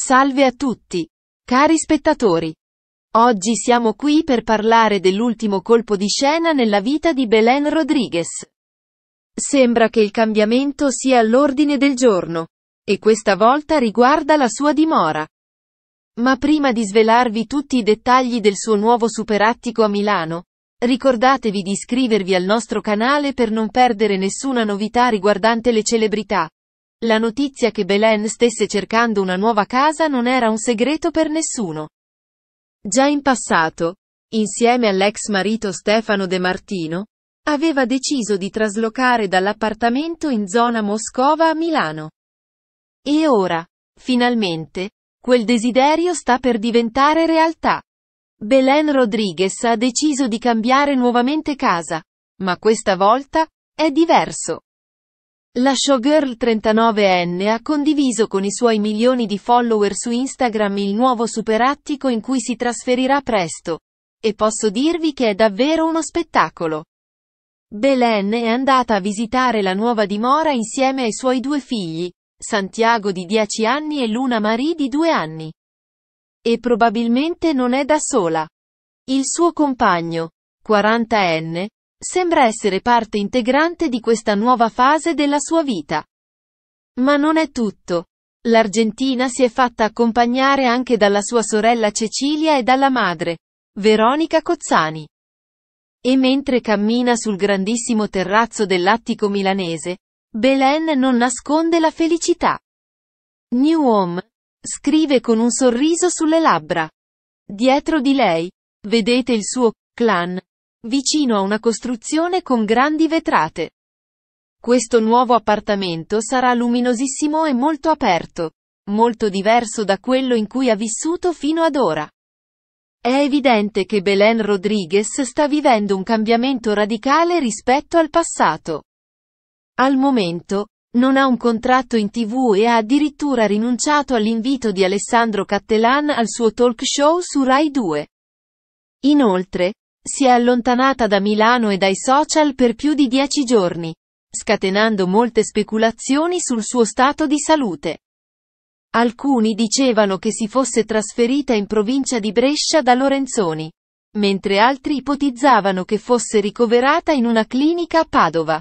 Salve a tutti! Cari spettatori! Oggi siamo qui per parlare dell'ultimo colpo di scena nella vita di Belen Rodriguez. Sembra che il cambiamento sia all'ordine del giorno. E questa volta riguarda la sua dimora. Ma prima di svelarvi tutti i dettagli del suo nuovo superattico a Milano, ricordatevi di iscrivervi al nostro canale per non perdere nessuna novità riguardante le celebrità. La notizia che Belen stesse cercando una nuova casa non era un segreto per nessuno. Già in passato, insieme all'ex marito Stefano De Martino, aveva deciso di traslocare dall'appartamento in zona Moscova a Milano. E ora, finalmente, quel desiderio sta per diventare realtà. Belen Rodriguez ha deciso di cambiare nuovamente casa, ma questa volta, è diverso. La showgirl 39enne ha condiviso con i suoi milioni di follower su Instagram il nuovo superattico in cui si trasferirà presto. E posso dirvi che è davvero uno spettacolo. Belen è andata a visitare la nuova dimora insieme ai suoi due figli, Santiago di 10 anni e Luna Marie di 2 anni. E probabilmente non è da sola. Il suo compagno, 40enne, Sembra essere parte integrante di questa nuova fase della sua vita. Ma non è tutto. L'Argentina si è fatta accompagnare anche dalla sua sorella Cecilia e dalla madre, Veronica Cozzani. E mentre cammina sul grandissimo terrazzo dell'attico milanese, Belen non nasconde la felicità. New Home. Scrive con un sorriso sulle labbra. Dietro di lei, vedete il suo clan, vicino a una costruzione con grandi vetrate. Questo nuovo appartamento sarà luminosissimo e molto aperto, molto diverso da quello in cui ha vissuto fino ad ora. È evidente che Belen Rodriguez sta vivendo un cambiamento radicale rispetto al passato. Al momento, non ha un contratto in tv e ha addirittura rinunciato all'invito di Alessandro Cattelan al suo talk show su Rai 2. Inoltre, si è allontanata da Milano e dai social per più di dieci giorni, scatenando molte speculazioni sul suo stato di salute. Alcuni dicevano che si fosse trasferita in provincia di Brescia da Lorenzoni, mentre altri ipotizzavano che fosse ricoverata in una clinica a Padova.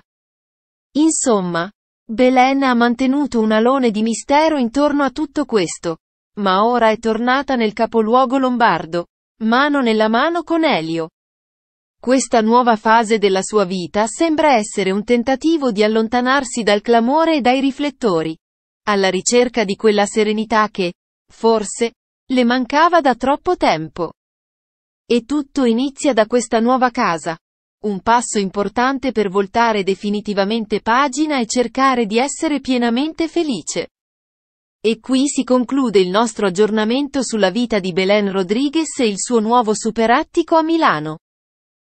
Insomma, Belen ha mantenuto un alone di mistero intorno a tutto questo, ma ora è tornata nel capoluogo lombardo, mano nella mano con Elio. Questa nuova fase della sua vita sembra essere un tentativo di allontanarsi dal clamore e dai riflettori, alla ricerca di quella serenità che, forse, le mancava da troppo tempo. E tutto inizia da questa nuova casa. Un passo importante per voltare definitivamente pagina e cercare di essere pienamente felice. E qui si conclude il nostro aggiornamento sulla vita di Belen Rodriguez e il suo nuovo superattico a Milano.